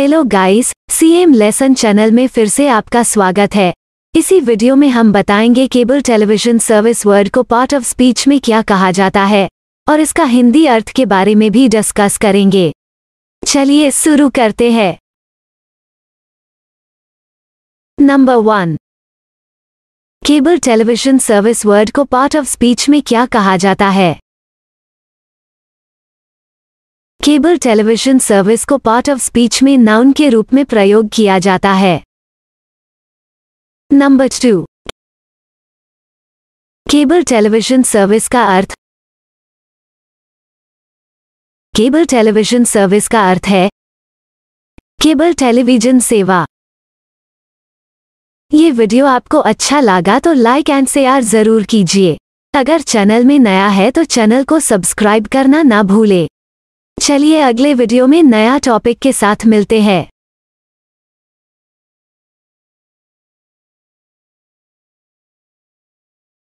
hello guys CM lesson channel में फिर से आपका स्वागत है इसी वीडियो में हम बताएंगे केबल टेलीविजन सर्विस वर्ड को पार्ट ऑफ स्पीच में क्या कहा जाता है और इसका हिंदी अर्थ के बारे में भी डिस्कस करेंगे चलिए शुरू करते हैं number one cable television service word को पार्ट ऑफ स्पीच में क्या कहा जाता है केबल टेलीविजन सर्विस को पार्ट ऑफ स्पीच में नाउन के रूप में प्रयोग किया जाता है number two cable television service का अर्थ केबल टेलीविजन सर्विस का अर्थ है केबल टेलीविजन सेवा ये वीडियो आपको अच्छा लगा तो लाइक एंड शेयर जरूर कीजिए अगर चैनल में नया है तो चैनल को सब्सक्राइब करना ना भूले चलिए अगले वीडियो में नया टॉपिक के साथ मिलते हैं